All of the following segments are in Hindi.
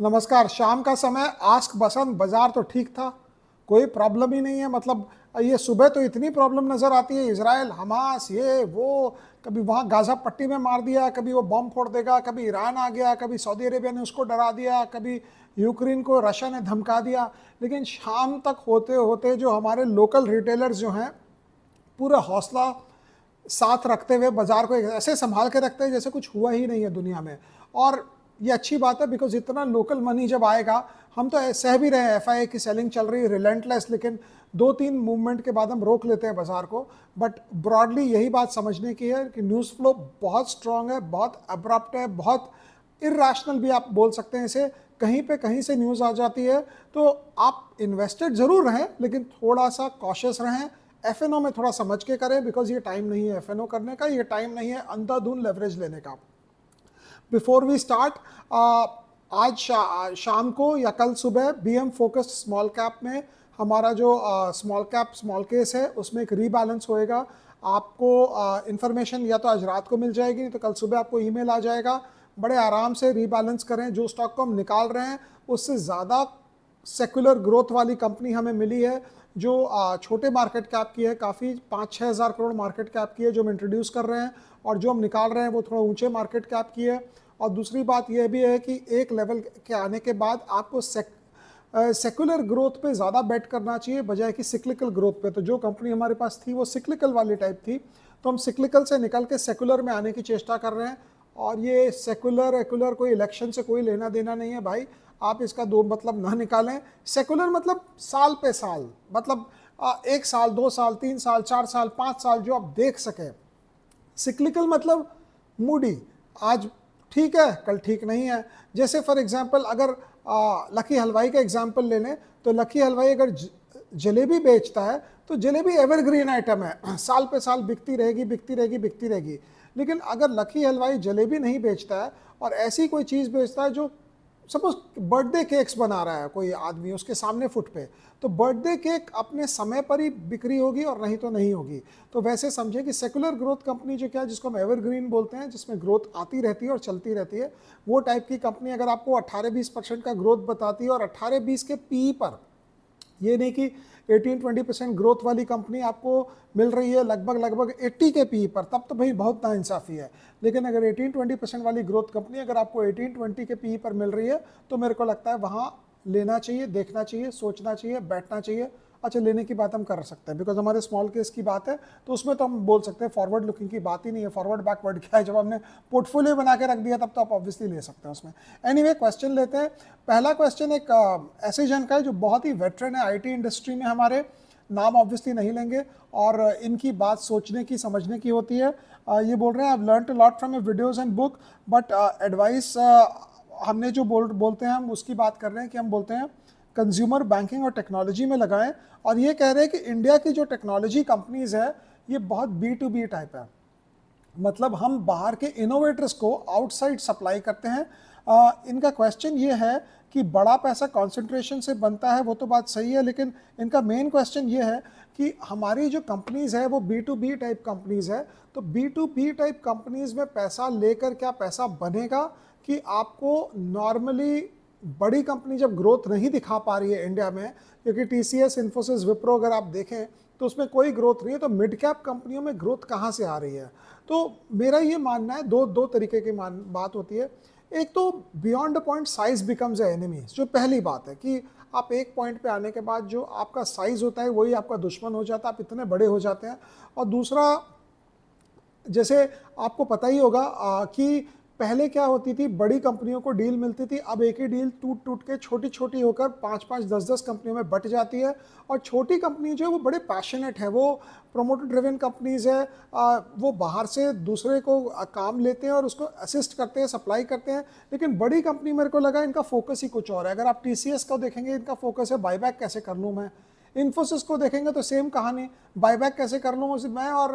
नमस्कार शाम का समय आस्क बसंत बाजार तो ठीक था कोई प्रॉब्लम ही नहीं है मतलब ये सुबह तो इतनी प्रॉब्लम नज़र आती है इसराइल हमास ये वो कभी वहाँ गाज़ा पट्टी में मार दिया कभी वो बम फोड़ देगा कभी ईरान आ गया कभी सऊदी अरेबिया ने उसको डरा दिया कभी यूक्रेन को रशिया ने धमका दिया लेकिन शाम तक होते होते जो हमारे लोकल रिटेलर्स जो हैं पूरा हौसला साथ रखते हुए बाज़ार को ऐसे संभाल के रखते हैं जैसे कुछ हुआ ही नहीं है दुनिया में और ये अच्छी बात है बिकॉज इतना लोकल मनी जब आएगा हम तो सह भी रहे हैं एफ की सेलिंग चल रही है रिलेंटलेस लेकिन दो तीन मूवमेंट के बाद हम रोक लेते हैं बाजार को बट ब्रॉडली यही बात समझने की है कि न्यूज़ फ्लो बहुत स्ट्रांग है बहुत अब्रप्ट है बहुत इरेशनल भी आप बोल सकते हैं इसे कहीं पे कहीं से न्यूज़ आ जाती है तो आप इन्वेस्टेड ज़रूर रहें लेकिन थोड़ा सा कॉशियस रहें एफ में थोड़ा समझ के करें बिकॉज ये टाइम नहीं है एफ करने का ये टाइम नहीं है अंधाधुन लेवरेज लेने का बिफोर वी स्टार्ट आज शा, शाम को या कल सुबह B M focused small cap में हमारा जो स्मॉल कैप स्मॉल केस है उसमें एक रीबैलेंस होएगा आपको इन्फॉर्मेशन uh, या तो आज रात को मिल जाएगी नहीं तो कल सुबह आपको ईमेल आ जाएगा बड़े आराम से रीबैलेंस करें जो स्टॉक को हम निकाल रहे हैं उससे ज़्यादा सेकुलर ग्रोथ वाली कंपनी हमें मिली है जो छोटे मार्केट कैप की है काफ़ी पाँच छः हज़ार करोड़ मार्केट कैप की है जो हम इंट्रोड्यूस कर रहे हैं और जो हम निकाल रहे हैं वो थोड़ा ऊंचे मार्केट कैप की है और दूसरी बात यह भी है कि एक लेवल के आने के बाद आपको सेक सेकुलर ग्रोथ पे ज़्यादा बेट करना चाहिए बजाय कि सिक्लिकल ग्रोथ पे तो जो कंपनी हमारे पास थी वो सिक्लिकल वाली टाइप थी तो हम सिक्लिकल से निकल के सेकुलर में आने की चेष्टा कर रहे हैं और ये सेकुलर एकुलर कोई इलेक्शन से कोई लेना देना नहीं है भाई आप इसका दो मतलब ना निकालें सेकुलर मतलब साल पे साल मतलब एक साल दो साल तीन साल चार साल पाँच साल जो आप देख सकें सिक्लिकल मतलब मूडी आज ठीक है कल ठीक नहीं है जैसे फॉर एग्जांपल अगर आ, लकी हलवाई का एग्जांपल ले लें तो लकी हलवाई अगर जलेबी बेचता है तो जलेबी एवरग्रीन आइटम है साल पे साल बिकती रहेगी बिकती रहेगी बिकती रहेगी लेकिन अगर लकी हलवाई जलेबी नहीं बेचता है और ऐसी कोई चीज़ बेचता है जो सपोज बर्थडे केक्स बना रहा है कोई आदमी उसके सामने फुट पे तो बर्थडे केक अपने समय पर ही बिक्री होगी और नहीं तो नहीं होगी तो वैसे समझे कि सेकुलर ग्रोथ कंपनी जो क्या है जिसको हम एवरग्रीन बोलते हैं जिसमें ग्रोथ आती रहती है और चलती रहती है वो टाइप की कंपनी अगर आपको अट्ठारह बीस परसेंट का ग्रोथ बताती है और अट्ठारह बीस के पी पर ये नहीं कि 18 20 परसेंट ग्रोथ वाली कंपनी आपको मिल रही है लगभग लगभग 80 के पी e पर तब तो भाई बहुत नाइंसाफ़ी है लेकिन अगर 18 20 परसेंट वाली ग्रोथ कंपनी अगर आपको 18 20 के पी e पर मिल रही है तो मेरे को लगता है वहाँ लेना चाहिए देखना चाहिए सोचना चाहिए बैठना चाहिए अच्छा लेने की बात हम कर सकते हैं बिकॉज हमारे स्मॉल केस की बात है तो उसमें तो हम बोल सकते हैं फॉरवर्ड लुकिंग की बात ही नहीं है फॉरवर्ड बैकवर्ड क्या है जब हमने पोर्टफोलियो बना के रख दिया तब तो आप ऑब्वियसली ले सकते हैं उसमें एनी anyway, क्वेश्चन लेते हैं पहला क्वेश्चन एक ऐसे जन का है जो बहुत ही वेटरन है आई इंडस्ट्री में हमारे नाम ऑब्वियसली नहीं लेंगे और इनकी बात सोचने की समझने की होती है ये बोल रहे हैं I learn too lot from a videos and book but advice हमने जो बोल बोलते हैं हम उसकी बात कर रहे हैं कि हम बोलते हैं कंज्यूमर बैंकिंग और टेक्नोलॉजी में लगाएं और ये कह रहे हैं कि इंडिया की जो टेक्नोलॉजी कंपनीज़ है ये बहुत बी टू बी टाइप है मतलब हम बाहर के इनोवेटर्स को आउटसाइड सप्लाई करते हैं आ, इनका क्वेश्चन ये है कि बड़ा पैसा कॉन्सेंट्रेशन से बनता है वो तो बात सही है लेकिन इनका मेन क्वेश्चन ये है कि हमारी जो कंपनीज़ है वो B to B type companies है तो B to B type companies में पैसा लेकर क्या पैसा बनेगा कि आपको नॉर्मली बड़ी कंपनी जब ग्रोथ नहीं दिखा पा रही है इंडिया में क्योंकि T C S Infosys Wipro अगर आप देखें तो उसमें कोई ग्रोथ नहीं है तो मिड कैप कंपनियों में ग्रोथ कहाँ से आ रही है तो मेरा ये मानना है दो दो तरीके की मान बात होती है एक तो beyond point size becomes a enemy जो पहली बात है कि आप एक पॉइंट पे आने के बाद जो आपका साइज़ होता है वही आपका दुश्मन हो जाता है आप इतने बड़े हो जाते हैं और दूसरा जैसे आपको पता ही होगा कि पहले क्या होती थी बड़ी कंपनियों को डील मिलती थी अब एक ही डील टूट टूट के छोटी छोटी होकर पाँच पाँच दस दस कंपनियों में बट जाती है और छोटी कंपनी जो है वो बड़े पैशनेट है वो प्रोमोटर ड्रिवन कंपनीज है वो बाहर से दूसरे को काम लेते हैं और उसको असिस्ट करते हैं सप्लाई करते हैं लेकिन बड़ी कंपनी मेरे को लगा इनका फोकस ही कुछ और है अगर आप टी को देखेंगे इनका फोकस है बाईबैक कैसे कर लूँ मैं इन्फोसिस को देखेंगे तो सेम कहानी बायबैक कैसे कर लूँ मैं और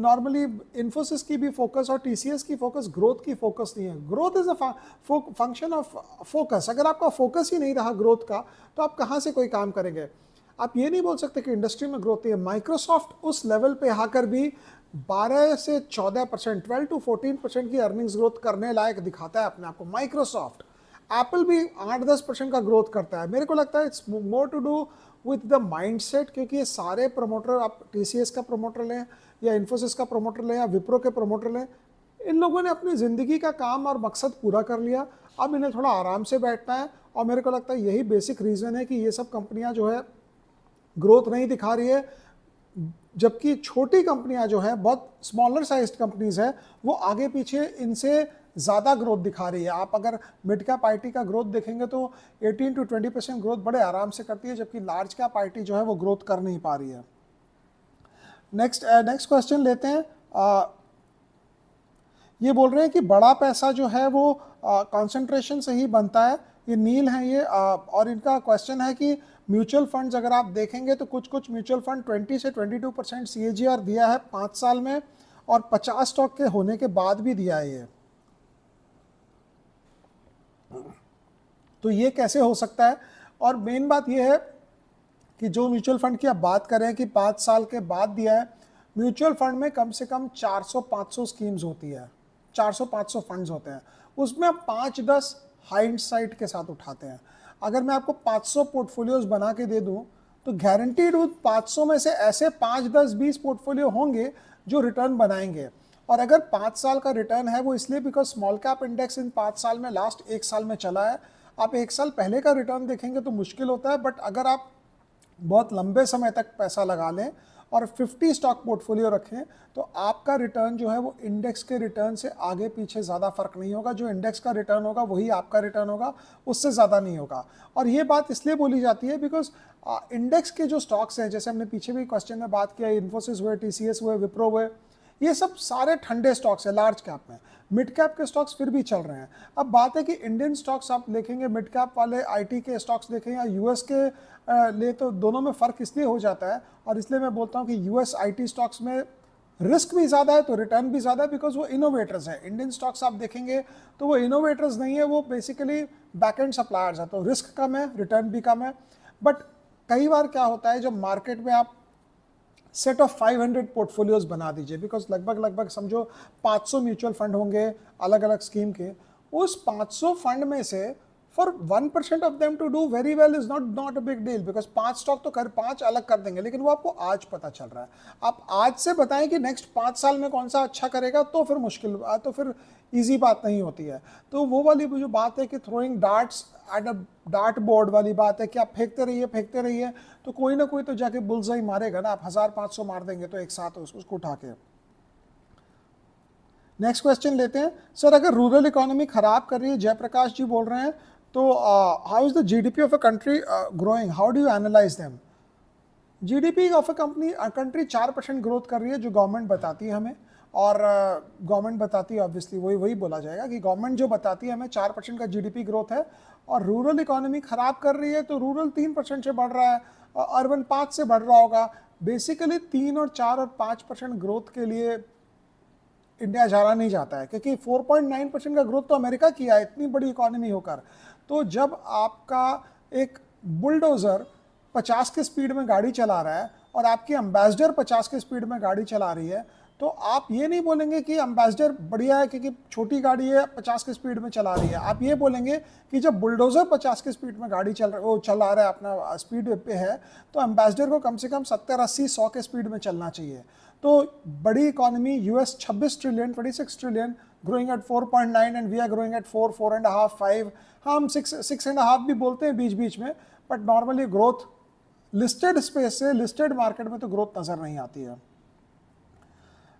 नॉर्मली uh, इन्फोसिस की भी फोकस और टी की फोकस ग्रोथ की फोकस नहीं है growth is a function of focus अगर आपका फोकस ही नहीं रहा ग्रोथ का तो आप कहाँ से कोई काम करेंगे आप ये नहीं बोल सकते कि इंडस्ट्री में ग्रोथ नहीं है माइक्रोसॉफ्ट उस लेवल पे आकर भी 12 से 14 परसेंट ट्वेल्व टू 14 परसेंट की अर्निंग्स ग्रोथ करने लायक दिखाता है अपने आप को माइक्रोसॉफ्ट एप्पल भी 8-10 परसेंट का ग्रोथ करता है मेरे को लगता है it's more to do with the set क्योंकि ये सारे प्रमोटर आप टी का प्रमोटर लें या इन्फोसिस का प्रमोटर लें या विप्रो के प्रमोटर लें इन लोगों ने अपनी ज़िंदगी का काम और मकसद पूरा कर लिया अब इन्हें थोड़ा आराम से बैठना है और मेरे को लगता है यही बेसिक रीज़न है कि ये सब कंपनियां जो है ग्रोथ नहीं दिखा रही है जबकि छोटी कंपनियां जो हैं बहुत स्मॉलर साइज कंपनीज़ हैं वो आगे पीछे इनसे ज़्यादा ग्रोथ दिखा रही है आप अगर मिड कैप आईटी का ग्रोथ देखेंगे तो 18 टू 20 परसेंट ग्रोथ बड़े आराम से करती है जबकि लार्ज कैप आईटी जो है वो ग्रोथ कर नहीं पा रही है नेक्स्ट नेक्स्ट क्वेश्चन लेते हैं आ, uh, ये बोल रहे हैं कि बड़ा पैसा जो है वो कॉन्सेंट्रेशन uh, से ही बनता है ये नील है ये uh, और इनका क्वेश्चन है कि म्यूचुअल फंड्स अगर आप देखेंगे तो कुछ कुछ म्यूचुअल फंड 20 से 22 परसेंट सी दिया है पाँच साल में और 50 स्टॉक के होने के बाद भी दिया है ये तो ये कैसे हो सकता है और मेन बात यह है कि जो म्यूचुअल फंड की आप बात करें कि पाँच साल के बाद दिया है म्यूचुअल फंड में कम से कम 400-500 स्कीम्स होती है 400-500 फंड्स होते हैं उसमें आप पाँच दस हाइंड साइट के साथ उठाते हैं अगर मैं आपको 500 पोर्टफोलियोज बना के दे दूँ तो गारंटीड उन 500 में से ऐसे पाँच दस बीस पोर्टफोलियो होंगे जो रिटर्न बनाएंगे और अगर पाँच साल का रिटर्न है वो इसलिए बिकॉज स्मॉल कैप इंडेक्स इन पाँच साल में लास्ट एक साल में चला है आप एक साल पहले का रिटर्न देखेंगे तो मुश्किल होता है बट अगर आप बहुत लंबे समय तक पैसा लगा लें और 50 स्टॉक पोर्टफोलियो रखें तो आपका रिटर्न जो है वो इंडेक्स के रिटर्न से आगे पीछे ज़्यादा फर्क नहीं होगा जो इंडेक्स का रिटर्न होगा वही आपका रिटर्न होगा उससे ज़्यादा नहीं होगा और ये बात इसलिए बोली जाती है बिकॉज इंडेक्स के जो स्टॉक्स हैं जैसे हमने पीछे भी क्वेश्चन में बात किया इन्फोसिस हुए टी हुए विप्रो हुए ये सब सारे ठंडे स्टॉक्स है लार्ज कैप में मिड कैप के स्टॉक्स फिर भी चल रहे हैं अब बात है कि इंडियन स्टॉक्स आप देखेंगे मिड कैप वाले आईटी के स्टॉक्स देखेंगे या यूएस के ले तो दोनों में फ़र्क इसलिए हो जाता है और इसलिए मैं बोलता हूँ कि यूएस आईटी स्टॉक्स में रिस्क भी ज़्यादा है तो रिटर्न भी ज़्यादा है बिकॉज वो इनोवेटर्स हैं इंडियन स्टॉक्स आप देखेंगे तो वो इनोवेटर्स नहीं है वो बेसिकली बैक एंड सप्लायर्स हैं तो रिस्क कम है रिटर्न भी कम है बट कई बार क्या होता है जब मार्केट में आप सेट ऑफ 500 पोर्टफोलियोज बना दीजिए बिकॉज लगभग लगभग समझो 500 म्यूचुअल फंड होंगे अलग अलग स्कीम के उस 500 फंड में से for one percent of them to do very well is not not a big deal because पांच स्टॉक तो कर पांच अलग कर देंगे लेकिन वो आपको आज पता चल रहा है आप आज से बताएं कि नेक्स्ट पाँच साल में कौन सा अच्छा करेगा तो फिर मुश्किल तो फिर ईजी बात नहीं होती है तो वो वाली जो बात है कि throwing darts at a dart board वाली बात है कि आप फेंकते रहिए फेंकते रहिए तो कोई ना कोई तो जाके बुलजा ही मारेगा ना आप हज़ार पाँच सौ मार देंगे तो एक साथ उसको उठा के नेक्स्ट क्वेश्चन लेते हैं सर अगर रूरल इकोनॉमी ख़राब कर रही है जयप्रकाश जी बोल रहे हैं तो how is the GDP of a country growing how do you analyse them GDP of a company country चार परसेंट ग्रोथ कर रही है जो गवर्नमेंट बताती है हमें और गवर्नमेंट बताती है ऑब्वियसली वही वही बोला जाएगा कि गवर्नमेंट जो बताती है हमें चार परसेंट का जीडीपी ग्रोथ है और रूरल इकोनॉमी ख़राब कर रही है तो रूरल तीन परसेंट से बढ़ रहा है और अर्बन पाँच से बढ़ रहा होगा बेसिकली तीन और चार और पाँच परसेंट ग्रोथ के लिए इंडिया जाना नहीं जाता है क्योंकि 4.9 परसेंट का ग्रोथ तो अमेरिका किया है इतनी बड़ी इकोनॉमी होकर तो जब आपका एक बुलडोज़र 50 के स्पीड में गाड़ी चला रहा है और आपकी एम्बेसडर 50 के स्पीड में गाड़ी चला रही है तो आप ये नहीं बोलेंगे कि एम्बेसडर बढ़िया है क्योंकि छोटी गाड़ी है पचास की स्पीड में चला रही है आप ये बोलेंगे कि जब बुलडोज़र पचास की स्पीड में गाड़ी चल वो चला रहा है अपना स्पीड पे है तो एम्बेसडर को कम से कम सत्तर अस्सी सौ के स्पीड में चलना चाहिए तो बड़ी इकोनॉमी यूएस छब्बीस trillion twenty six trillion growing at four point nine and we are growing at four four and half five हम सिक्स सिक्स एंड हाफ भी बोलते हैं बीच बीच में but normally growth listed space से लिस्टेड मार्केट में तो ग्रोथ नज़र नहीं आती है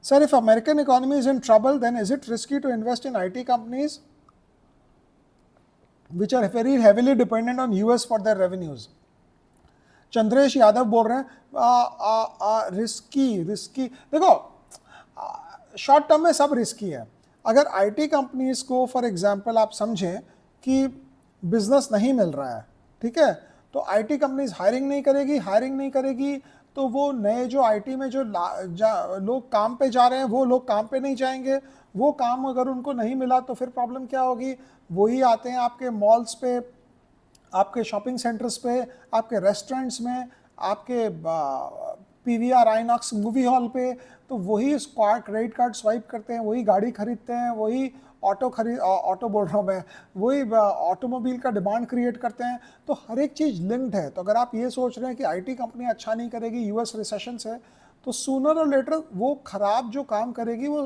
Sir, if American economy is in trouble, then is it risky to invest in IT companies which are very heavily dependent on US for their revenues? Chandresh Yadav बोल रहे हैं risky, रिस्की देखो शॉर्ट टर्म में सब रिस्की है अगर आईटी कंपनीज को फॉर एग्जांपल आप समझें कि बिजनेस नहीं मिल रहा है ठीक है तो आईटी कंपनीज हायरिंग नहीं करेगी हायरिंग नहीं करेगी तो वो नए जो आईटी में जो लोग काम पे जा रहे हैं वो लोग काम पे नहीं जाएंगे वो काम अगर उनको नहीं मिला तो फिर प्रॉब्लम क्या होगी वही आते हैं आपके मॉल्स पे आपके शॉपिंग सेंटर्स पे आपके रेस्टोरेंट्स में आपके P V R Inox movie hall पे तो वही स्क्वाड क्रेडिट कार्ड स्वाइप करते हैं वही गाड़ी खरीदते हैं वही ऑटो खरीद ऑटो बोल रहा हूँ मैं वही ऑटोमोबाइल का डिमांड क्रिएट करते हैं तो हर एक चीज़ लिंक्ड है तो अगर आप ये सोच रहे हैं कि आईटी कंपनी अच्छा नहीं करेगी यूएस रिसेशन से तो सूनर और लेटर वो ख़राब जो काम करेगी वो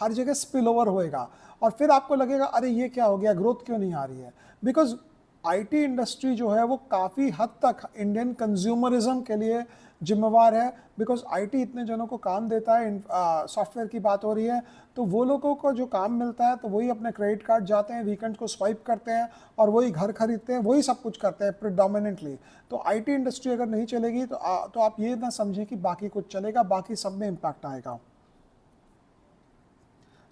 हर जगह स्पिल ओवर होएगा और फिर आपको लगेगा अरे ये क्या हो गया ग्रोथ क्यों नहीं आ रही है बिकॉज आईटी इंडस्ट्री जो है वो काफ़ी हद तक इंडियन कंज्यूमरिज्म के लिए जिम्मेवार है बिकॉज आईटी इतने जनों को काम देता है सॉफ्टवेयर की बात हो रही है तो वो लोगों को जो काम मिलता है तो वही अपने क्रेडिट कार्ड जाते हैं वीकेंड को स्वाइप करते हैं और वही घर खरीदते हैं वही सब कुछ करते हैं प्रिडोमिनेंटली तो आईटी इंडस्ट्री अगर नहीं चलेगी तो आ, तो आप ये ना समझें कि बाकी कुछ चलेगा बाकी सब में इम्पैक्ट आएगा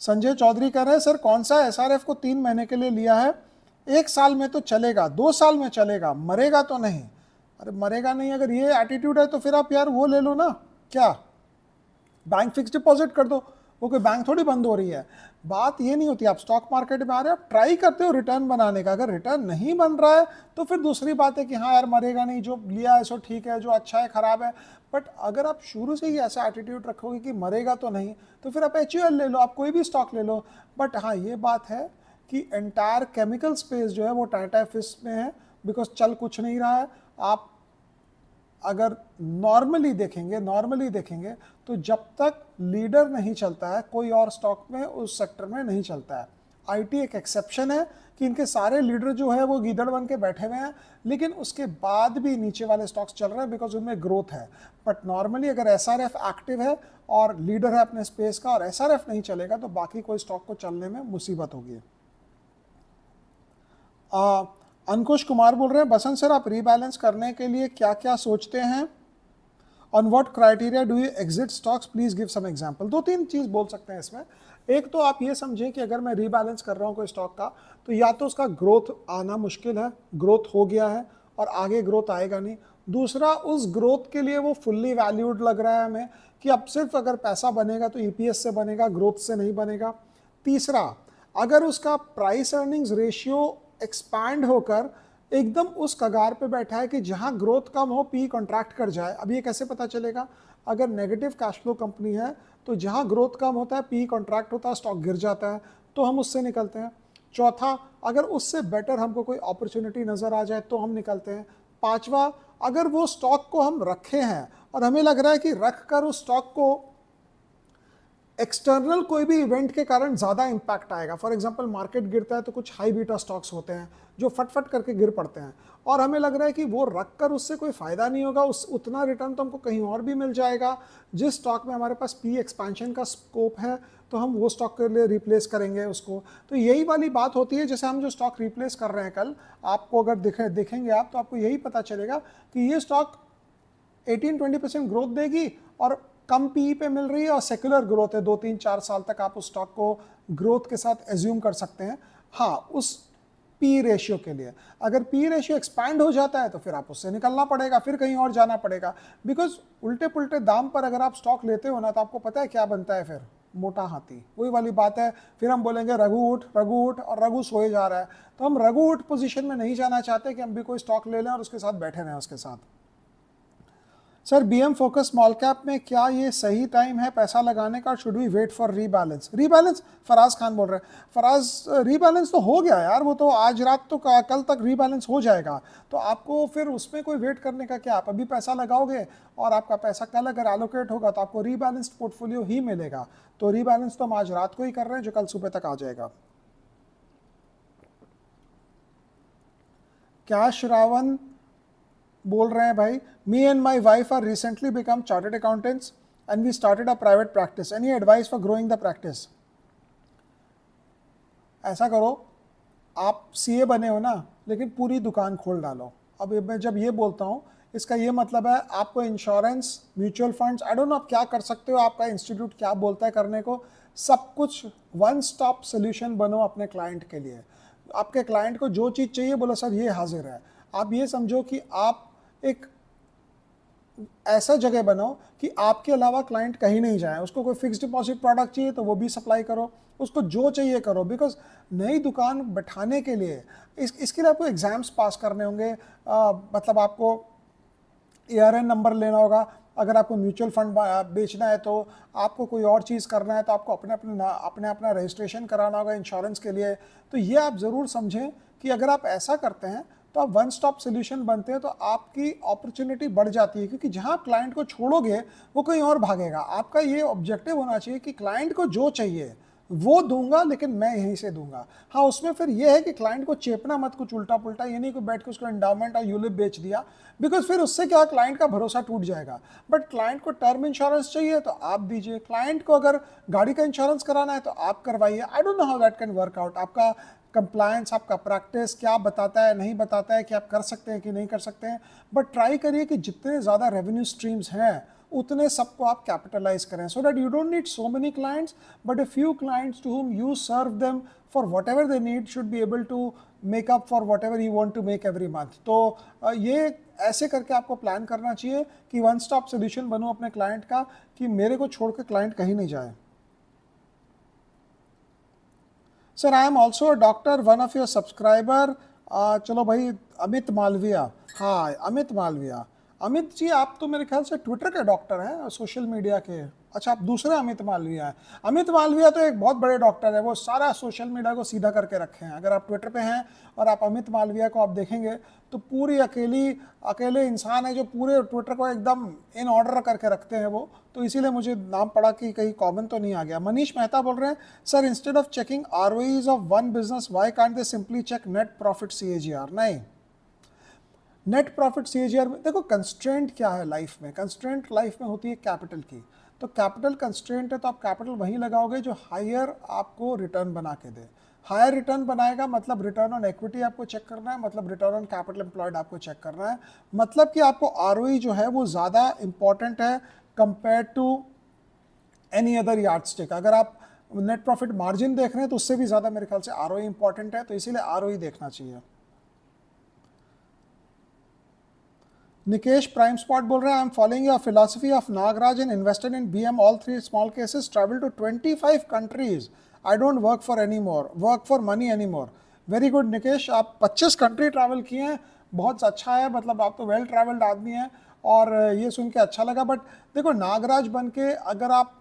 संजय चौधरी कह रहे हैं सर कौन सा एस को तीन महीने के लिए लिया है एक साल में तो चलेगा दो साल में चलेगा मरेगा तो नहीं अरे मरेगा नहीं अगर ये एटीट्यूड है तो फिर आप यार वो ले लो ना क्या बैंक फिक्स डिपॉजिट कर दो वो कोई बैंक थोड़ी बंद हो रही है बात ये नहीं होती आप स्टॉक मार्केट में आ रहे हो आप ट्राई करते हो रिटर्न बनाने का अगर रिटर्न नहीं बन रहा है तो फिर दूसरी बात है कि हाँ यार मरेगा नहीं जो लिया है सो ठीक है जो अच्छा है ख़राब है बट अगर आप शुरू से ही ऐसा एटीट्यूड रखोगे कि मरेगा तो नहीं तो फिर आप एच ले लो आप कोई भी स्टॉक ले लो बट हाँ ये बात है कि एंटायर केमिकल स्पेस जो है वो टाटा फिस में है बिकॉज चल कुछ नहीं रहा है आप अगर नॉर्मली देखेंगे नॉर्मली देखेंगे तो जब तक लीडर नहीं चलता है कोई और स्टॉक में उस सेक्टर में नहीं चलता है आईटी एक एक्सेप्शन है कि इनके सारे लीडर जो है वो गीदड़ बन के बैठे हुए हैं लेकिन उसके बाद भी नीचे वाले स्टॉक्स चल रहे हैं बिकॉज उनमें ग्रोथ है बट नॉर्मली अगर एस एक्टिव है और लीडर है अपने स्पेस का और एस नहीं चलेगा तो बाकी कोई स्टॉक को चलने में मुसीबत होगी अंकुश कुमार बोल रहे हैं बसंत सर आप रीबैलेंस करने के लिए क्या क्या सोचते हैं on what criteria do you exit stocks please give some example दो तीन चीज़ बोल सकते हैं इसमें एक तो आप ये समझें कि अगर मैं रीबैलेंस कर रहा हूँ कोई स्टॉक का तो या तो उसका ग्रोथ आना मुश्किल है ग्रोथ हो गया है और आगे ग्रोथ आएगा नहीं दूसरा उस ग्रोथ के लिए वो फुल्ली वैल्यूड लग रहा है हमें कि अब सिर्फ अगर पैसा बनेगा तो ई e से बनेगा ग्रोथ से नहीं बनेगा तीसरा अगर उसका प्राइस अर्निंग्स रेशियो एक्सपैंड होकर एकदम उस कगार पे बैठा है कि जहाँ ग्रोथ कम हो पी कॉन्ट्रैक्ट कर जाए अब ये कैसे पता चलेगा अगर नेगेटिव कैश फ्लो कंपनी है तो जहाँ ग्रोथ कम होता है पी कॉन्ट्रैक्ट होता है स्टॉक गिर जाता है तो हम उससे निकलते हैं चौथा अगर उससे बेटर हमको कोई अपॉर्चुनिटी नज़र आ जाए तो हम निकलते हैं पाँचवा अगर वो स्टॉक को हम रखे हैं और हमें लग रहा है कि रख कर उस स्टॉक को एक्सटर्नल कोई भी इवेंट के कारण ज़्यादा इम्पैक्ट आएगा फॉर एग्जाम्पल मार्केट गिरता है तो कुछ हाई बीटा स्टॉक्स होते हैं जो फटफट करके गिर पड़ते हैं और हमें लग रहा है कि वो रख कर उससे कोई फ़ायदा नहीं होगा उस उतना रिटर्न तो हमको कहीं और भी मिल जाएगा जिस स्टॉक में हमारे पास पी एक्सपेंशन का स्कोप है तो हम वो स्टॉक के लिए रिप्लेस करेंगे उसको तो यही वाली बात होती है जैसे हम जो स्टॉक रिप्लेस कर रहे हैं कल आपको अगर दिखे देखेंगे आप तो आपको यही पता चलेगा कि ये स्टॉक 18-20 परसेंट ग्रोथ देगी और कम पी e पे मिल रही है और सेकुलर ग्रोथ है दो तीन चार साल तक आप उस स्टॉक को ग्रोथ के साथ एज्यूम कर सकते हैं हाँ उस पी रेशियो e के लिए अगर पी रेशियो एक्सपैंड हो जाता है तो फिर आप उससे निकलना पड़ेगा फिर कहीं और जाना पड़ेगा बिकॉज उल्टे पुलटे दाम पर अगर आप स्टॉक लेते हो ना तो आपको पता है क्या बनता है फिर मोटा हाथी वही वाली बात है फिर हम बोलेंगे रघु उठ रघु उठ और रघु सोए जा रहा है तो हम रघु उठ पोजिशन में नहीं जाना चाहते कि हम भी कोई स्टॉक ले लें और उसके साथ बैठे रहें उसके साथ sir BM focus small cap में क्या ये सही टाइम है पैसा लगाने का should we wait for rebalance rebalance Faraz Khan बोल रहे हैं फराज रीबैलेंस तो हो गया यार वो तो आज रात तो कल तक रीबैलेंस हो जाएगा तो आपको फिर उसमें कोई वेट करने का क्या आप अभी पैसा लगाओगे और आपका पैसा कल अगर एलोकेट होगा तो आपको रीबैलेंस्ड पोर्टफोलियो ही मिलेगा तो रीबैलेंस तो हम आज रात को ही कर रहे हैं जो कल सुबह तक आ जाएगा कैश रावण बोल रहे हैं भाई me and my wife are recently become chartered accountants and we started a private practice any advice for growing the practice ऐसा करो आप सी ए बने हो ना लेकिन पूरी दुकान खोल डालो अब मैं जब ये बोलता हूँ इसका ये मतलब है आपको insurance mutual funds I don't know आप क्या कर सकते हो आपका इंस्टीट्यूट क्या बोलता है करने को सब कुछ वन स्टॉप सोल्यूशन बनो अपने क्लाइंट के लिए आपके क्लाइंट को जो चीज़ चाहिए बोलो सर ये हाजिर है आप ये समझो कि आप एक ऐसा जगह बनाओ कि आपके अलावा क्लाइंट कहीं नहीं जाए उसको कोई फिक्स डिपॉजिट प्रोडक्ट चाहिए तो वो भी सप्लाई करो उसको जो चाहिए करो बिकॉज नई दुकान बैठाने के लिए इस इसके लिए आपको एग्ज़ाम्स पास करने होंगे मतलब आपको ए नंबर लेना होगा अगर आपको म्यूचुअल फंड बेचना है तो आपको कोई और चीज़ करना है तो आपको अपने अपने अपने अपना रजिस्ट्रेशन कराना होगा इंश्योरेंस के लिए तो ये आप ज़रूर समझें कि अगर आप ऐसा करते हैं तो आप वन स्टॉप सोल्यूशन बनते हैं तो आपकी अपॉर्चुनिटी बढ़ जाती है क्योंकि जहां क्लाइंट को छोड़ोगे वो कहीं और भागेगा आपका ये ऑब्जेक्टिव होना चाहिए कि क्लाइंट को जो चाहिए वो दूंगा लेकिन मैं यहीं से दूंगा हाँ उसमें फिर ये है कि क्लाइंट को चेपना मत कुछ उल्टा पुल्टा ये नहीं कि बैठ के उसको एंडाउमेंट और यूलिप बेच दिया बिकॉज फिर उससे क्या क्लाइंट का भरोसा टूट जाएगा बट क्लाइंट को टर्म इंश्योरेंस चाहिए तो आप दीजिए क्लाइंट को अगर गाड़ी का इंश्योरेंस कराना है तो आप करवाइए I don't know how that can work out आपका कंप्लायंस आपका प्रैक्टिस क्या बताता है नहीं बताता है कि आप कर सकते हैं कि नहीं कर सकते हैं बट ट्राई करिए कि जितने ज़्यादा रेवेन्यू स्ट्रीम्स हैं उतने सबको आप कैपिटलाइज करें so that you don't need so many clients but a few clients to whom you serve them for whatever they need should be able to make up for whatever you want to make every month तो ये ऐसे करके आपको प्लान करना चाहिए कि वन स्टॉप सोल्यूशन बनो अपने क्लाइंट का कि मेरे को छोड़ कर क्लाइंट कहीं नहीं जाए sir I am also a doctor one of your subscriber चलो भाई अमित मालविया हाँ अमित मालविया अमित जी आप तो मेरे ख्याल से ट्विटर के डॉक्टर हैं सोशल मीडिया के अच्छा आप दूसरे अमित मालविया है अमित मालविया तो एक बहुत बड़े डॉक्टर है वो सारा सोशल मीडिया को सीधा करके रखे हैं अगर आप ट्विटर पे हैं और आप अमित मालविया को आप देखेंगे तो पूरी अकेली अकेले इंसान है जो पूरे ट्विटर को एकदम इन ऑर्डर करके रखते हैं वो तो इसीलिए मुझे नाम पड़ा कि कहीं कॉमन तो नहीं आ गया मनीष मेहता बोल रहे हैं sir instead of checking R of one business why can't they simply check net profit see नहीं नेट प्रॉफिट सी देखो कंस्ट्रेंट क्या है लाइफ में कंस्ट्रेंट लाइफ में होती है कैपिटल की तो कैपिटल कंस्ट्रेंट है तो आप कैपिटल वहीं लगाओगे जो हायर आपको रिटर्न बना के दे हायर रिटर्न बनाएगा मतलब रिटर्न ऑन इक्विटी आपको चेक करना है मतलब रिटर्न ऑन कैपिटल एम्प्लॉयड आपको चेक करना है मतलब कि आपको आर जो है वो ज़्यादा इम्पॉर्टेंट है compare to any other yardstick अगर आप नेट प्रॉफिट मार्जिन देख रहे हैं तो उससे भी ज़्यादा मेरे ख्याल से आर ओ इंपॉर्टेंट है तो इसीलिए आर देखना चाहिए निकेश प्राइम स्पॉट बोल रहे हैं I am following your philosophy of Nagraj and invested in B M all three small cases travel to twenty five countries I don't work for any more work for money any more very good Nikesh आप पच्चीस कंट्री ट्रैवल किए हैं बहुत अच्छा है मतलब आप तो वेल ट्रैवल्ड आदमी हैं और ये सुन के अच्छा लगा बट देखो नागराज बन के अगर आप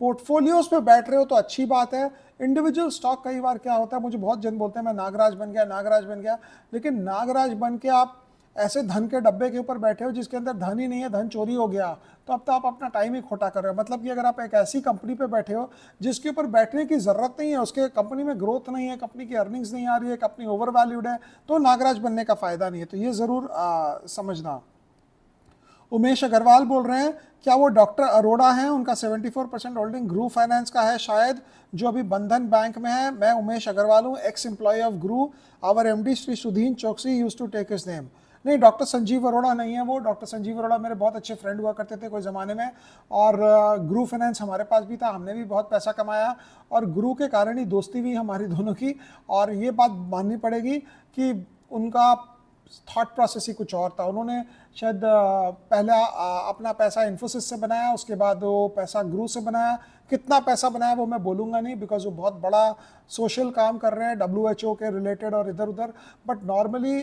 पोर्टफोलियोज पे बैठ रहे हो तो अच्छी बात है इंडिविजुअल स्टॉक कई बार क्या होता है मुझे बहुत जन बोलते हैं मैं नागराज बन गया नागराज बन गया लेकिन नागराज बन के आप ऐसे धन के डब्बे के ऊपर बैठे हो जिसके अंदर धन ही नहीं है धन चोरी हो गया तो अब तो आप अपना टाइम ही खोटा कर रहे हो मतलब कि अगर आप एक ऐसी कंपनी पे बैठे हो जिसके ऊपर बैठने की ज़रूरत नहीं है उसके कंपनी में ग्रोथ नहीं है कंपनी की अर्निंग्स नहीं आ रही है कंपनी ओवर वैल्यूड है तो नागराज बनने का फ़ायदा नहीं है तो ये ज़रूर समझना उमेश अग्रवाल बोल रहे हैं क्या वो डॉक्टर अरोड़ा हैं उनका 74 परसेंट होल्डिंग ग्रू फाइनेंस का है शायद जो अभी बंधन बैंक में है मैं उमेश अग्रवाल हूँ एक्स एम्प्लॉय ऑफ ग्रू our M D Shri Sudhin Choksi used to take his name नहीं डॉक्टर संजीव अरोड़ा नहीं है वो डॉक्टर संजीव अरोड़ा मेरे बहुत अच्छे फ्रेंड हुआ करते थे कोई ज़माने में और ग्रू फाइनेंस हमारे पास भी था हमने भी बहुत पैसा कमाया और गुरु के कारण ही दोस्ती भी हमारी दोनों की और ये बात माननी पड़ेगी कि उनका थाट प्रोसेस ही कुछ और था उन्होंने शायद पहला अपना पैसा इन्फोसिस से बनाया उसके बाद वो पैसा ग्रू से बनाया कितना पैसा बनाया वो मैं बोलूँगा नहीं बिकॉज वो बहुत बड़ा सोशल काम कर रहे हैं डब्ल्यू के रिलेटेड और इधर उधर बट नॉर्मली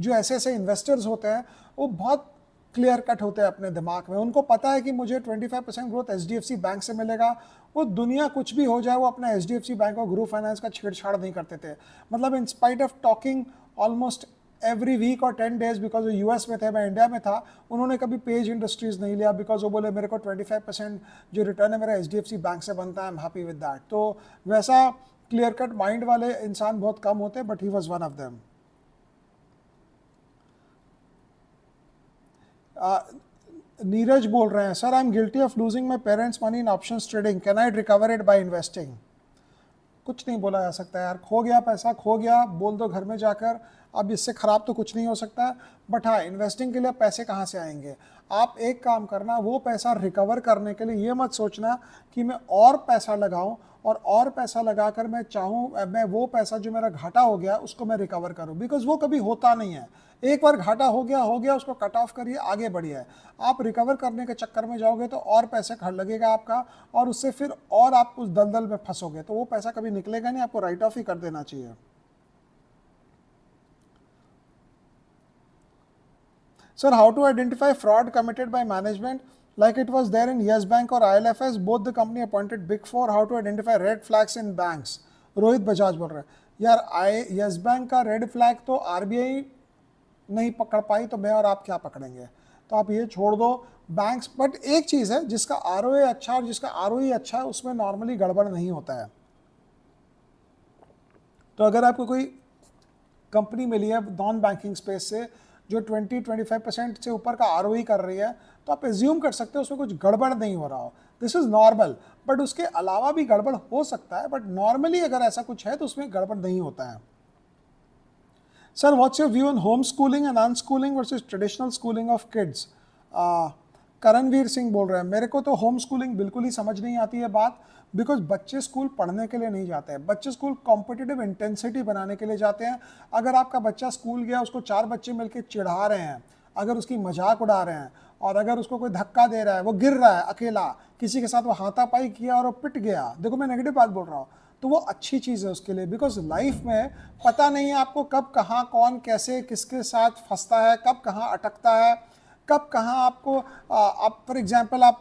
जो ऐसे ऐसे इन्वेस्टर्स होते हैं वो बहुत क्लियर कट होते हैं अपने दिमाग में उनको पता है कि मुझे 25 परसेंट ग्रोथ एच बैंक से मिलेगा वो दुनिया कुछ भी हो जाए वो अपना एच बैंक और ग्रुप फाइनेंस का छेड़छाड़ नहीं करते थे मतलब in spite of talking almost every week और टेन डेज बिकॉज वो यूएस में थे मैं इंडिया में था उन्होंने कभी पेज इंडस्ट्रीज नहीं लिया बिकॉज वो बोले मेरे को ट्वेंटी फाइव परसेंट जो रिटर्न है मेरा H D F C bank से बनता है I am happy with that तो वैसा क्लियर कट माइंड वाले इंसान बहुत कम होते हैं but he was one of them Neeraj बोल रहे हैं sir I am guilty of losing my parents money in option trading can I recover it by investing कुछ नहीं बोला जा सकता यार खो गया पैसा खो गया बोल दो घर में जाकर अब इससे ख़राब तो कुछ नहीं हो सकता बट हाँ इन्वेस्टिंग के लिए पैसे कहाँ से आएंगे आप एक काम करना वो पैसा रिकवर करने के लिए ये मत सोचना कि मैं और पैसा लगाऊं और और पैसा लगा कर मैं चाहूँ मैं वो पैसा जो मेरा घाटा हो गया उसको मैं रिकवर करूँ बिकॉज वो कभी होता नहीं है एक बार घाटा हो गया हो गया उसको कट ऑफ करिए आगे बढ़िए आप रिकवर करने के चक्कर में जाओगे तो और पैसे खड़ लगेगा आपका और उससे फिर और आप उस दलदल में फंसोगे तो वो पैसा कभी निकलेगा नहीं आपको राइट ऑफ ही कर देना चाहिए Sir, how to identify fraud committed by management like it was there in Yes Bank or ILFS? Both the company appointed big four. How to identify red flags in banks? Rohit Bajaj बोल रहे हैं यार आई यस बैंक का रेड फ्लैग तो आरबीआई नहीं पकड़ पाई तो मैं और आप क्या पकड़ेंगे तो आप ये छोड़ दो बैंक्स बट एक चीज़ है जिसका आर अच्छा और जिसका आर अच्छा है उसमें नॉर्मली गड़बड़ नहीं होता है तो अगर आपको कोई कंपनी मिली है नॉन बैंकिंग स्पेस से जो 20-25 परसेंट से ऊपर का आर कर रही है तो आप एज्यूम कर सकते हो उसमें कुछ गड़बड़ नहीं हो रहा हो दिस इज़ नॉर्मल बट उसके अलावा भी गड़बड़ हो सकता है बट नॉर्मली अगर ऐसा कुछ है तो उसमें गड़बड़ नहीं होता है sir what's your view on home schooling and unschooling versus traditional schooling of kids Karanveer Singh बोल रहे हैं मेरे को तो होम स्कूलिंग बिल्कुल ही समझ नहीं आती है बात बिकॉज बच्चे स्कूल पढ़ने के लिए नहीं जाते हैं बच्चे स्कूल कॉम्पिटिटिव इंटेंसिटी बनाने के लिए जाते हैं अगर आपका बच्चा स्कूल गया उसको चार बच्चे मिलकर चिढ़ा रहे हैं अगर उसकी मजाक उड़ा रहे हैं और अगर उसको कोई धक्का दे रहा है वो गिर रहा है अकेला किसी के साथ वो हाथापाई किया और वो पिट गया देखो मैं नेगेटिव बात बोल रहा हूँ तो वो अच्छी चीज़ है उसके लिए बिकॉज लाइफ में पता नहीं है आपको कब कहाँ कौन कैसे किसके साथ फंसता है कब कहाँ अटकता है कब कहाँ आपको आप फॉर एग्जाम्पल आप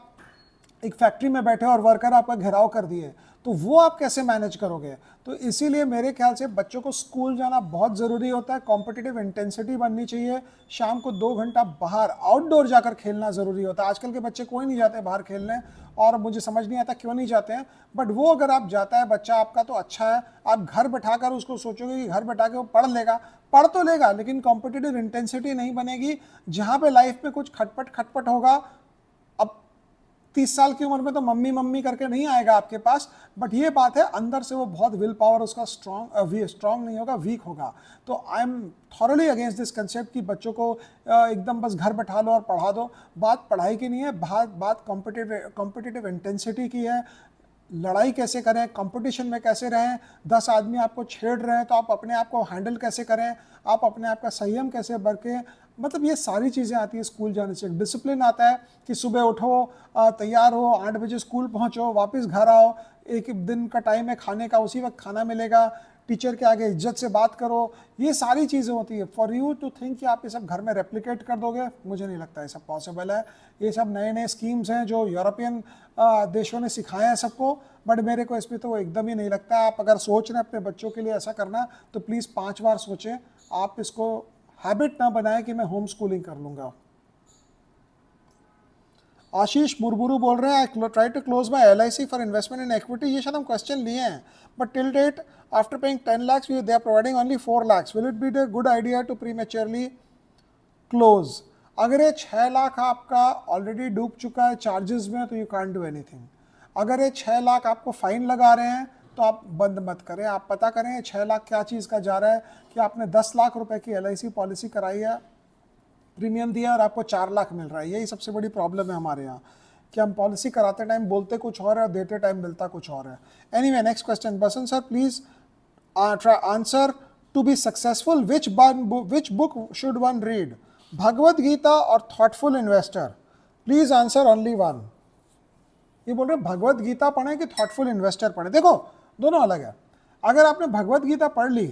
एक फैक्ट्री में बैठे और वर्कर आपका घेराव कर दिए तो वो आप कैसे मैनेज करोगे तो इसीलिए मेरे ख्याल से बच्चों को स्कूल जाना बहुत ज़रूरी होता है कॉम्पिटिटिव इंटेंसिटी बननी चाहिए शाम को दो घंटा बाहर आउटडोर जाकर खेलना ज़रूरी होता है आजकल के बच्चे कोई नहीं जाते बाहर खेलने और मुझे समझ नहीं आता क्यों नहीं जाते हैं बट वो अगर आप जाता है बच्चा आपका तो अच्छा है आप घर बैठा कर उसको सोचोगे कि घर बैठा के वो पढ़ लेगा पढ़ तो लेगा लेकिन कॉम्पिटिटिव इंटेंसिटी नहीं बनेगी जहाँ पे लाइफ में कुछ खटपट खटपट होगा तीस साल की उम्र में तो मम्मी मम्मी करके नहीं आएगा आपके पास बट ये बात है अंदर से वो बहुत विल पावर उसका स्ट्रॉन्ग स्ट्रॉन्ग नहीं होगा वीक होगा तो I am thoroughly against this concept कि बच्चों को एकदम बस घर बैठा लो और पढ़ा दो बात पढ़ाई की नहीं है बात बात कॉम्पिटेटिव कॉम्पिटेटिव इंटेंसिटी की है लड़ाई कैसे करें कंपटीशन में कैसे रहें दस आदमी आपको छेड़ रहे हैं तो आप अपने आप को हैंडल कैसे करें आप अपने आप का संयम कैसे बरकें मतलब ये सारी चीज़ें आती हैं स्कूल जाने से डिसिप्लिन आता है कि सुबह उठो तैयार हो आठ बजे स्कूल पहुंचो वापस घर आओ एक दिन का टाइम है खाने का उसी वक्त खाना मिलेगा टीचर के आगे इज्जत से बात करो ये सारी चीज़ें होती है फॉर यू टू थिंक कि आप ये सब घर में रेप्लिकेट कर दोगे मुझे नहीं लगता ये सब पॉसिबल है ये सब नए नए स्कीम्स हैं जो यूरोपियन देशों ने सिखाए हैं सबको बट मेरे को इसमें तो एकदम ही नहीं लगता आप अगर सोच रहे हैं अपने बच्चों के लिए ऐसा करना तो प्लीज़ पाँच बार सोचें आप इसको हैबिट ना बनाए कि मैं होम स्कूलिंग कर लूंगा आशीष बुरबुरु बोल रहे हैं I try to close my L I C for investment in equity ये शायद हम क्वेश्चन लिए हैं but till date after paying ten lakhs we they are providing only four lakhs will it be the good idea to prematurely close अगर ये छः लाख आपका ऑलरेडी डूब चुका है चार्जेस में तो यू कैंट डू एनीथिंग अगर ये छः लाख आपको फाइन लगा रहे हैं तो आप बंद मत करें आप पता करें छः लाख क्या चीज़ का जा रहा है कि आपने दस लाख रुपए की एल पॉलिसी कराई है प्रीमियम दिया और आपको चार लाख मिल रहा है यही सबसे बड़ी प्रॉब्लम है हमारे यहाँ कि हम पॉलिसी कराते टाइम बोलते कुछ और है और देते टाइम मिलता कुछ और है any next question Basant sir please answer to be successful which which book should one read Bhagavad Gita और thoughtful investor please answer only one ये बोल रहे भगवत गीता पढ़े कि थॉटफुल इन्वेस्टर पढ़े देखो दोनों अलग है अगर आपने भगवत गीता पढ़ ली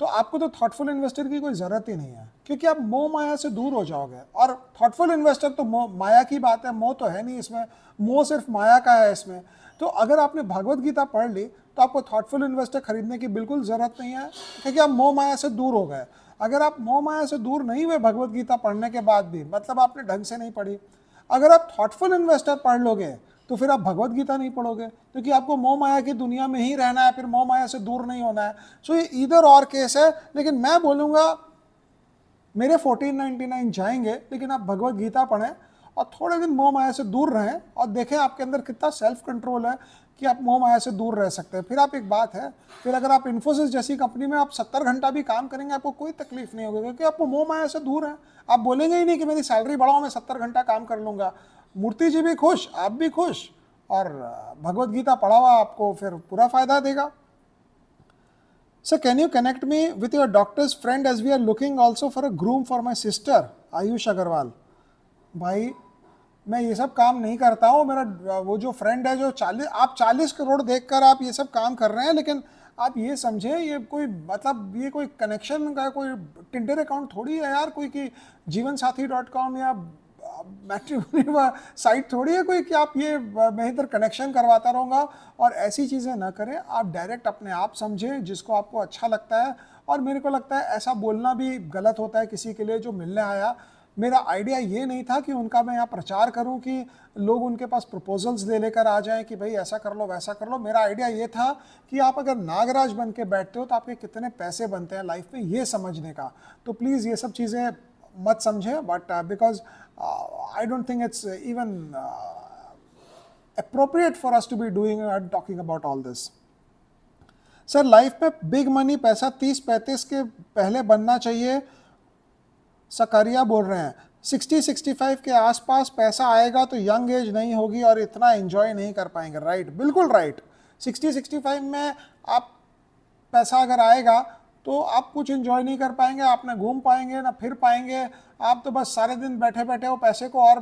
तो आपको तो थॉटफुल इन्वेस्टर की कोई ज़रूरत ही नहीं है क्योंकि आप मोह माया से दूर हो जाओगे और थॉटफुल इन्वेस्टर तो मोह माया की बात है मोह तो है नहीं इसमें मोह सिर्फ माया का है इसमें तो अगर आपने भगवत गीता पढ़ ली तो आपको थॉटफुल इन्वेस्टर खरीदने की बिल्कुल ज़रूरत नहीं है क्योंकि आप मोह माया से दूर हो गए अगर आप मोह माया से दूर नहीं हुए भगवत गीता पढ़ने के बाद भी मतलब आपने ढंग से नहीं पढ़ी अगर आप थॉटफुल इन्वेस्टर पढ़ लोगे तो फिर आप भगवत गीता नहीं पढ़ोगे क्योंकि तो आपको मोह माया की दुनिया में ही रहना है फिर मोह माया से दूर नहीं होना है सो ये इधर और केस है लेकिन मैं बोलूँगा मेरे 1499 जाएंगे लेकिन आप भगवत गीता पढ़ें और थोड़े दिन मोह माया से दूर रहें और देखें आपके अंदर कितना सेल्फ कंट्रोल है कि आप मोह माया से दूर रह सकते हैं फिर आप एक बात है फिर अगर आप इन्फोसिस जैसी कंपनी में आप सत्तर घंटा भी काम करेंगे आपको कोई तकलीफ नहीं होगी क्योंकि आपको मोह माया से दूर है आप बोलेंगे ही नहीं कि मेरी सैलरी बढ़ाओ मैं सत्तर घंटा काम कर लूँगा मूर्ति जी भी खुश आप भी खुश और भगवत गीता पढ़ा हुआ आपको फिर पूरा फायदा देगा sir can you connect me with your doctors friend as we are looking also for a groom for my sister Ayush Agrawal भाई मैं ये सब काम नहीं करता हूँ मेरा वो जो फ्रेंड है जो चालीस आप चालीस करोड़ देख कर आप ये सब काम कर रहे हैं लेकिन आप ये समझे ये कोई मतलब ये कोई कनेक्शन का कोई टिंडर अकाउंट थोड़ी है यार कोई कि जीवन साथी डॉट कॉम या मैट्रीमोनी साइट थोड़ी है कोई कि आप ये मैं इधर कनेक्शन करवाता रहूँगा और ऐसी चीज़ें ना करें आप डायरेक्ट अपने आप समझें जिसको आपको अच्छा लगता है और मेरे को लगता है ऐसा बोलना भी गलत होता है किसी के लिए जो मिलने आया मेरा आइडिया ये नहीं था कि उनका मैं यहाँ प्रचार करूँ कि लोग उनके पास प्रपोजल्स ले लेकर आ जाएं कि भाई ऐसा कर लो वैसा कर लो मेरा आइडिया ये था कि आप अगर नागराज बन के बैठते हो तो आपके कितने पैसे बनते हैं लाइफ में ये समझने का तो प्लीज़ ये सब चीज़ें मत समझें but because Uh, I don't think it's uh, even uh, appropriate for us to be doing and talking about all this. Sir life में बिग मनी पैसा तीस पैंतीस के पहले बनना चाहिए सकरिया बोल रहे हैं सिक्सटी सिक्सटी फाइव के आसपास पैसा आएगा तो यंग एज नहीं होगी और इतना इन्जॉय नहीं कर पाएंगे राइट बिल्कुल राइट सिक्सटी सिक्सटी फाइव में आप पैसा अगर आएगा तो आप कुछ इन्जॉय नहीं कर पाएंगे आप ना घूम पाएंगे ना फिर पाएंगे आप तो बस सारे दिन बैठे बैठे वो पैसे को और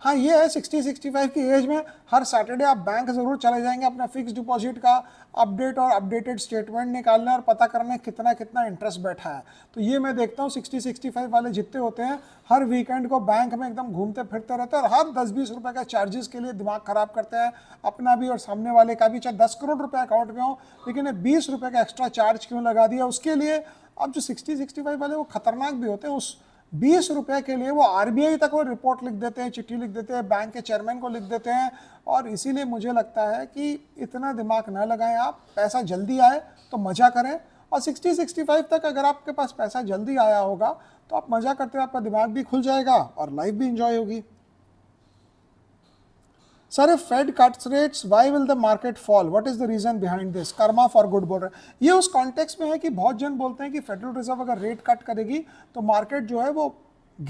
हाँ ये है 60 65 की एज में हर सैटरडे आप बैंक ज़रूर चले जाएंगे अपना फिक्स डिपॉजिट का अपडेट और अपडेटेड स्टेटमेंट निकालने और पता करने कितना कितना इंटरेस्ट बैठा है तो ये मैं देखता हूँ 60 65 वाले जितने होते हैं हर वीकेंड को बैंक में एकदम घूमते फिरते रहते हैं और हर दस बीस रुपये का चार्जेस के लिए दिमाग ख़राब करते हैं अपना भी और सामने वाले का भी चाहे दस करोड़ रुपये अकाउंट में हो लेकिन बीस रुपये का एक्स्ट्रा चार्ज क्यों लगा दिया उसके लिए अब जो सिक्सटी सिक्सटी वाले वो खतरनाक भी होते हैं उस बीस रुपए के लिए वो आरबीआई तक वो रिपोर्ट लिख देते हैं चिट्ठी लिख देते हैं बैंक के चेयरमैन को लिख देते हैं और इसीलिए मुझे लगता है कि इतना दिमाग ना लगाएं आप पैसा जल्दी आए तो मज़ा करें और 60 65 तक अगर आपके पास पैसा जल्दी आया होगा तो आप मज़ा करते हुए आपका दिमाग भी खुल जाएगा और लाइफ भी इंजॉय होगी sir fed cuts rates why will the market fall what is the reason behind this karma for good बोल रहे हैं ये उस कॉन्टेक्स्ट में है कि बहुत जन बोलते हैं कि फेडरल रिजर्व अगर रेट कट करेगी तो मार्केट जो है वो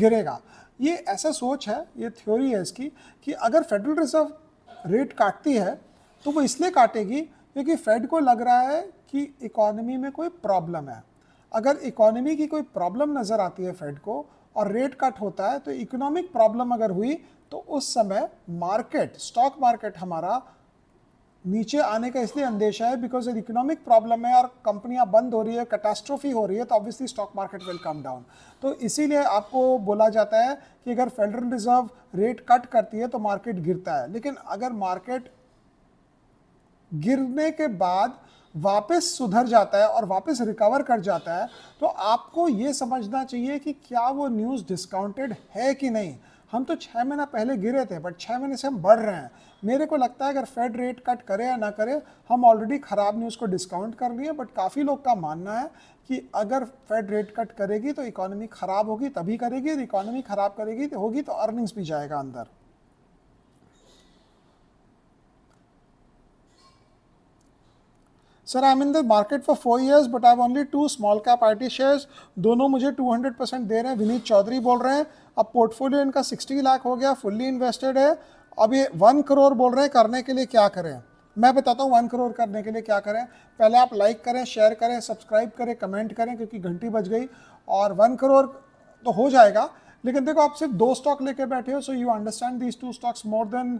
गिरेगा ये ऐसा सोच है ये थ्योरी है इसकी कि अगर फेडरल रिजर्व रेट काटती है तो वो इसलिए काटेगी क्योंकि फेड को लग रहा है कि इकोनॉमी में कोई प्रॉब्लम है अगर इकोनॉमी की कोई प्रॉब्लम नज़र आती है फेड को और रेट कट होता है तो इकोनॉमिक प्रॉब्लम अगर हुई तो उस समय मार्केट स्टॉक मार्केट हमारा नीचे आने का इसलिए अंदेशा है बिकॉज एक इकोनॉमिक प्रॉब्लम है और कंपनियां बंद हो रही है कैटास्ट्रोफी हो रही है तो obviously stock market will come down तो इसीलिए आपको बोला जाता है कि अगर फेडरल रिजर्व रेट कट करती है तो मार्केट गिरता है लेकिन अगर मार्केट गिरने के बाद वापस सुधर जाता है और वापस रिकवर कर जाता है तो आपको ये समझना चाहिए कि क्या वो न्यूज़ डिस्काउंटेड है कि नहीं हम तो छः महीना पहले गिरे थे बट छः महीने से हम बढ़ रहे हैं मेरे को लगता है अगर फेड रेट कट करे या ना करे हम ऑलरेडी ख़राब न्यूज़ को डिस्काउंट कर लिए बट काफ़ी लोग का मानना है कि अगर फेड रेट कट करेगी तो इकोनॉमी ख़राब होगी तभी करेगी और इकोनॉमी ख़राब करेगी तो होगी तो अर्निंग्स भी जाएगा अंदर sir I am in the market for four years but I only two small cap I shares दोनों मुझे टू हंड्रेड परसेंट दे रहे हैं विनीत चौधरी बोल रहे हैं अब पोर्टफोलियो इनका सिक्सटी लाख हो गया फुल्ली इन्वेस्टेड है अब ये वन करोड़ बोल रहे हैं करने के लिए क्या करें मैं बताता हूँ वन करोड़ करने के लिए क्या करें पहले आप लाइक करें शेयर करें सब्सक्राइब करें कमेंट करें क्योंकि घंटी बज गई और वन करोड़ तो हो जाएगा लेकिन देखो आप सिर्फ दो स्टॉक लेके बैठे हो so you understand these two stocks more than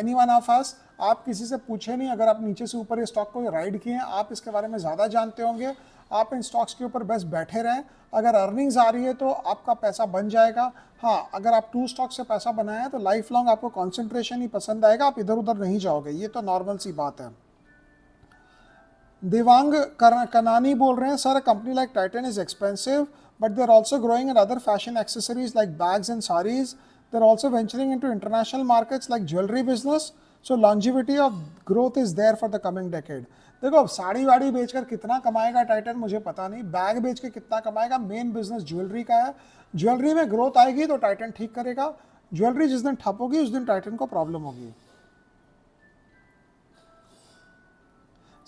any one of us आप किसी से पूछे नहीं अगर आप नीचे से ऊपर ये स्टॉक को राइड किए हैं आप इसके बारे में ज़्यादा जानते होंगे आप इन स्टॉक्स के ऊपर बस बैठे रहें अगर अर्निंग्स आ रही है तो आपका पैसा बन जाएगा हाँ अगर आप टू स्टॉक से पैसा बनाए तो लाइफ लॉन्ग आपको कॉन्सेंट्रेशन ही पसंद आएगा आप इधर उधर नहीं जाओगे ये तो नॉर्मल सी बात है देवांग कनानी बोल रहे हैं sir company like Titan is expensive but they're also growing in other fashion accessories like bags and saris. They're also venturing into international markets like jewelry business. So longevity of growth is there for the coming decade देखो अब साड़ी वाड़ी बेचकर कितना कमाएगा टाइटन मुझे पता नहीं बैग बेच के कितना कमाएगा मेन बिजनेस ज्वेलरी का है ज्वेलरी में ग्रोथ आएगी तो टाइटन ठीक करेगा ज्वेलरी जिस दिन ठप होगी उस दिन टाइटन को प्रॉब्लम होगी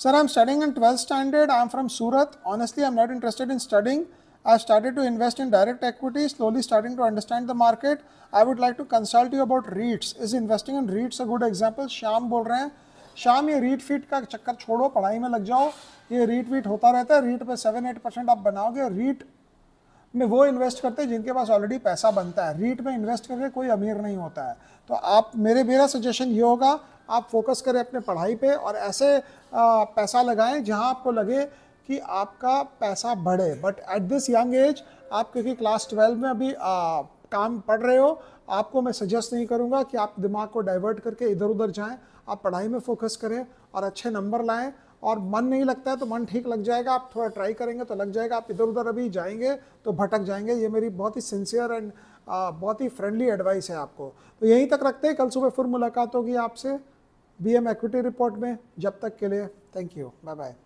sir I am studying in twelfth standard I am from Surat honestly I am not interested in studying I've started to invest in direct equity, slowly starting to understand the market. I would like to consult you about REITs. Is investing in REITs a good example? शाम बोल रहे हैं शाम ये रीट फीट का चक्कर छोड़ो पढ़ाई में लग जाओ ये रीट वीट होता रहता है रीट पे सेवन एट परसेंट आप बनाओगे रीट में वो इन्वेस्ट करते हैं जिनके पास ऑलरेडी पैसा बनता है रीट में इन्वेस्ट करके कोई अमीर नहीं होता है तो आप मेरे मेरा सजेशन ये होगा आप फोकस करें अपने पढ़ाई पे और ऐसे आ, पैसा लगाएं जहां आपको लगे कि आपका पैसा बढ़े but at this young age आप क्योंकि क्लास ट्वेल्व में अभी आ, काम पढ़ रहे हो आपको मैं सजेस्ट नहीं करूँगा कि आप दिमाग को डाइवर्ट करके इधर उधर जाएँ आप पढ़ाई में फोकस करें और अच्छे नंबर लाएँ और मन नहीं लगता है तो मन ठीक लग जाएगा आप थोड़ा ट्राई करेंगे तो लग जाएगा आप इधर उधर अभी जाएंगे तो भटक जाएंगे ये मेरी बहुत ही सिंसियर एंड बहुत ही फ्रेंडली एडवाइस है आपको तो यहीं तक रखते हैं कल सुबह फिर मुलाकात होगी आपसे बी एम एक्विटी रिपोर्ट में जब तक के लिए थैंक यू बाय बाय